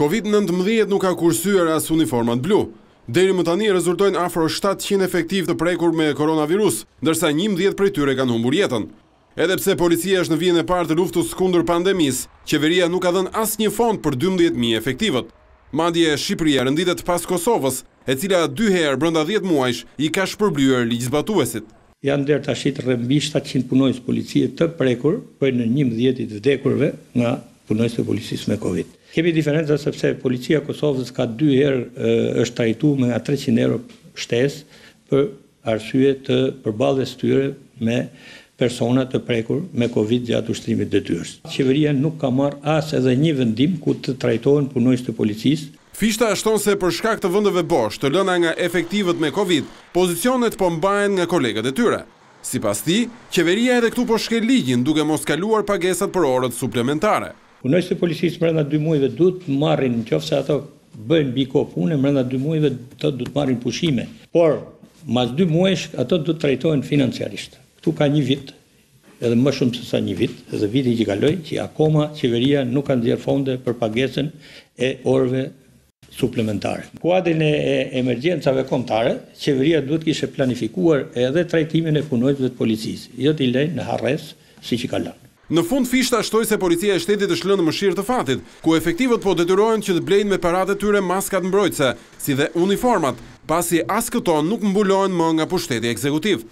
Covid-19 nuk ka kursyer as uniformat blu. Deri më tani rezultojnë afro 700 efektiv të prekur me koronavirus, ndërsa 11 prej tyre kanë humbur jetën. Edhe pse policia është në vijën e parë të luftës kundër pandemisë, qeveria nuk ka dhënë asnjë fond për 12000 efektivët. Madje Shqipëria renditet pas Kosovës, e cila dy herë brenda 10 muajsh i ka shpërblyer ligjzbatuesit. Janë dherë të rreth rëmbi 700 punonjës policie të prekur, për në 11 të vdekurve nga punojës të policisë me Covid. Kemi diferenca sepse policia Kosovës ka dy herë është trajtu me nga 300 euro shtes për arsye të përbalës tyre me persona të prekur me Covid gjatë ushtrimit detyrës. Qeveria nuk ka marrë as edhe një vendim ku të trajtohen punojës të policisë. Fishta ashton se për shkak të vendeve bosh të lëna nga efektivët me Covid, pozicionet po mbajnë nga kolegët e tyre. Si pas ti, qeveria edhe këtu po shke ligjin duke mos kaluar pagesat për orët suplementare. Punojës të policisë mërënda dy muajve du të marrin, në qofë se ato bëjnë biko punë, mërënda dy muajve të du të marrin pushime. Por, mas dy muajsh, ato du të trajtojnë financiarisht. Këtu ka një vit, edhe më shumë se sa një vit, edhe viti që kaloj, që akoma qeveria nuk kanë dhjerë fonde për pagesën e orëve suplementare. Kuadrin e emergjencave kombëtare, qeveria duhet kishte planifikuar edhe trajtimin e punojësve të policisë, jo t'i lejnë në harres siç i kanë Në fund fishta shtoi se policia e shtetit është lënë në mëshirë të fatit, ku efektivët po detyrohen që të blejnë me paratë tyre maskat mbrojtëse, si dhe uniformat, pasi as këto nuk mbulohen më nga pushteti ekzekutiv.